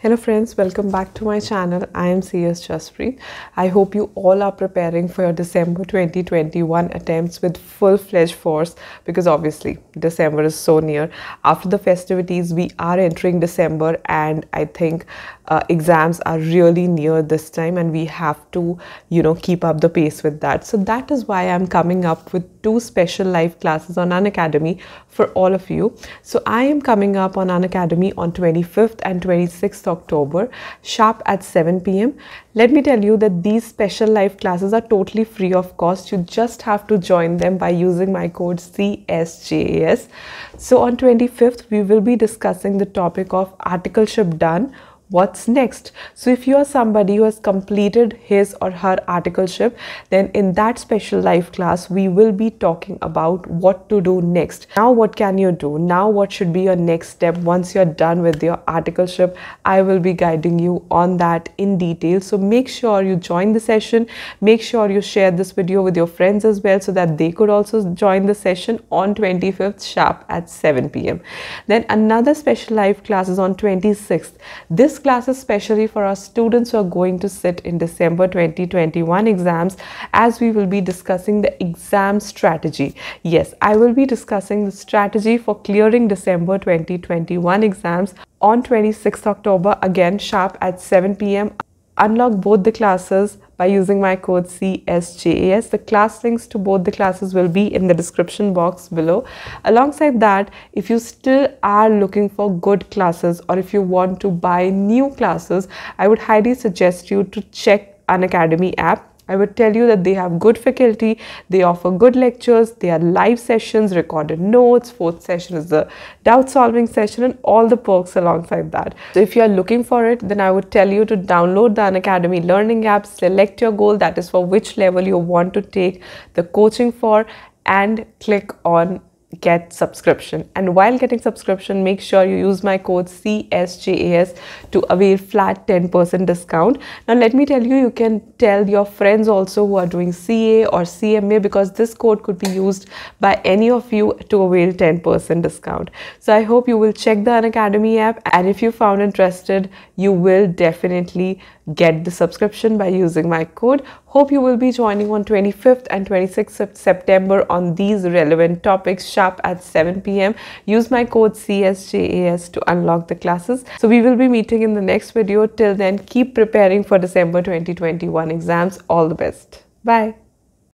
Hello friends, welcome back to my channel. I am CS Jaspreet. I hope you all are preparing for your December 2021 attempts with full-fledged force because obviously December is so near. After the festivities, we are entering December and I think uh, exams are really near this time and we have to, you know, keep up the pace with that. So that is why I'm coming up with two special live classes on Unacademy for all of you. So I am coming up on Unacademy on 25th and 26th October sharp at 7 pm. Let me tell you that these special live classes are totally free of cost. You just have to join them by using my code CSJAS. So on 25th we will be discussing the topic of articleship done what's next so if you are somebody who has completed his or her articleship then in that special life class we will be talking about what to do next now what can you do now what should be your next step once you're done with your articleship i will be guiding you on that in detail so make sure you join the session make sure you share this video with your friends as well so that they could also join the session on 25th sharp at 7 p.m then another special life class is on 26th this class is specially for our students who are going to sit in December 2021 exams as we will be discussing the exam strategy. Yes, I will be discussing the strategy for clearing December 2021 exams on 26th October again sharp at 7 pm. Unlock both the classes by using my code CSJAS. The class links to both the classes will be in the description box below. Alongside that, if you still are looking for good classes or if you want to buy new classes, I would highly suggest you to check an academy app I would tell you that they have good faculty, they offer good lectures, they are live sessions, recorded notes, fourth session is the doubt solving session and all the perks alongside that. So if you are looking for it, then I would tell you to download the Unacademy learning app, select your goal that is for which level you want to take the coaching for and click on get subscription and while getting subscription make sure you use my code CSJAS to avail flat 10% discount now let me tell you you can tell your friends also who are doing CA or CMA because this code could be used by any of you to avail 10% discount so I hope you will check the Unacademy app and if you found interested you will definitely get the subscription by using my code. Hope you will be joining on 25th and 26th of September on these relevant topics sharp at 7 p.m. Use my code CSJAS to unlock the classes. So we will be meeting in the next video. Till then, keep preparing for December 2021 exams. All the best. Bye.